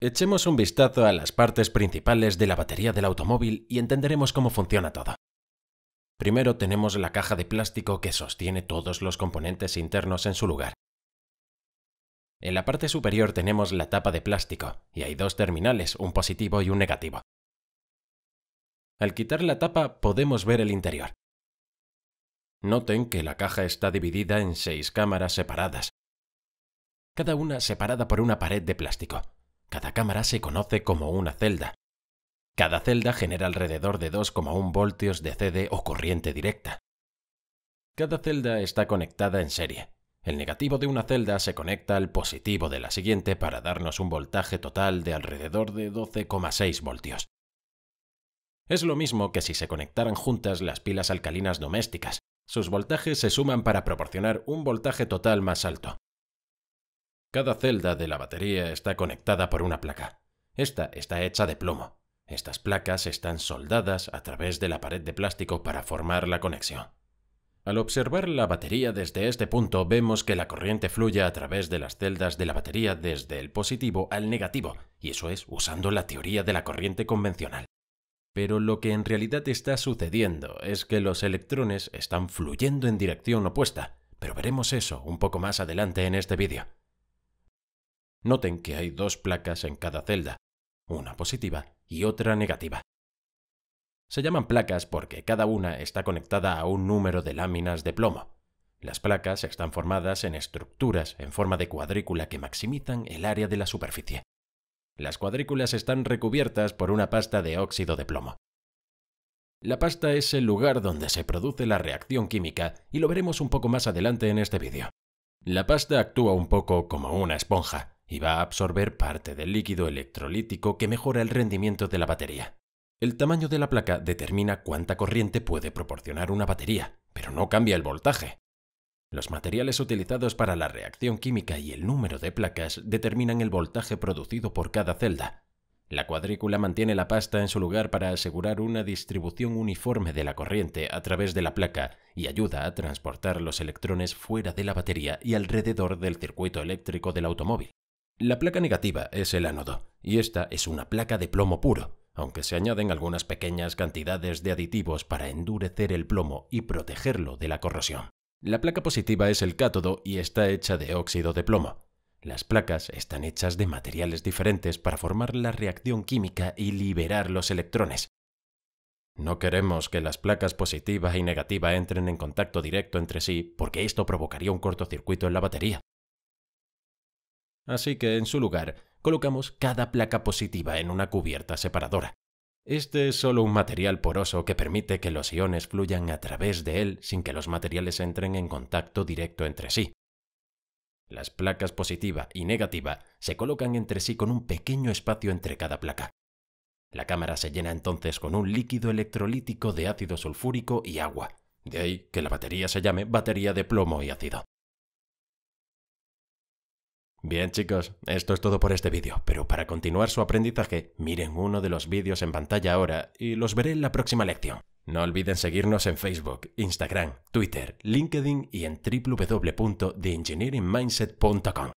Echemos un vistazo a las partes principales de la batería del automóvil y entenderemos cómo funciona todo. Primero tenemos la caja de plástico que sostiene todos los componentes internos en su lugar. En la parte superior tenemos la tapa de plástico, y hay dos terminales, un positivo y un negativo. Al quitar la tapa podemos ver el interior. Noten que la caja está dividida en seis cámaras separadas, cada una separada por una pared de plástico. Cada cámara se conoce como una celda. Cada celda genera alrededor de 2,1 voltios de CD o corriente directa. Cada celda está conectada en serie. El negativo de una celda se conecta al positivo de la siguiente para darnos un voltaje total de alrededor de 12,6 voltios. Es lo mismo que si se conectaran juntas las pilas alcalinas domésticas. Sus voltajes se suman para proporcionar un voltaje total más alto. Cada celda de la batería está conectada por una placa. Esta está hecha de plomo. Estas placas están soldadas a través de la pared de plástico para formar la conexión. Al observar la batería desde este punto vemos que la corriente fluye a través de las celdas de la batería desde el positivo al negativo, y eso es usando la teoría de la corriente convencional. Pero lo que en realidad está sucediendo es que los electrones están fluyendo en dirección opuesta, pero veremos eso un poco más adelante en este vídeo. Noten que hay dos placas en cada celda, una positiva y otra negativa. Se llaman placas porque cada una está conectada a un número de láminas de plomo. Las placas están formadas en estructuras en forma de cuadrícula que maximizan el área de la superficie. Las cuadrículas están recubiertas por una pasta de óxido de plomo. La pasta es el lugar donde se produce la reacción química y lo veremos un poco más adelante en este vídeo. La pasta actúa un poco como una esponja, y va a absorber parte del líquido electrolítico que mejora el rendimiento de la batería. El tamaño de la placa determina cuánta corriente puede proporcionar una batería, pero no cambia el voltaje. Los materiales utilizados para la reacción química y el número de placas determinan el voltaje producido por cada celda. La cuadrícula mantiene la pasta en su lugar para asegurar una distribución uniforme de la corriente a través de la placa y ayuda a transportar los electrones fuera de la batería y alrededor del circuito eléctrico del automóvil. La placa negativa es el ánodo, y esta es una placa de plomo puro, aunque se añaden algunas pequeñas cantidades de aditivos para endurecer el plomo y protegerlo de la corrosión. La placa positiva es el cátodo y está hecha de óxido de plomo. Las placas están hechas de materiales diferentes para formar la reacción química y liberar los electrones. No queremos que las placas positiva y negativa entren en contacto directo entre sí porque esto provocaría un cortocircuito en la batería. Así que, en su lugar, colocamos cada placa positiva en una cubierta separadora. Este es solo un material poroso que permite que los iones fluyan a través de él sin que los materiales entren en contacto directo entre sí. Las placas positiva y negativa se colocan entre sí con un pequeño espacio entre cada placa. La cámara se llena entonces con un líquido electrolítico de ácido sulfúrico y agua, de ahí que la batería se llame batería de plomo y ácido. Bien chicos, esto es todo por este vídeo, pero para continuar su aprendizaje, miren uno de los vídeos en pantalla ahora y los veré en la próxima lección. No olviden seguirnos en Facebook, Instagram, Twitter, LinkedIn y en www.theengineeringmindset.com.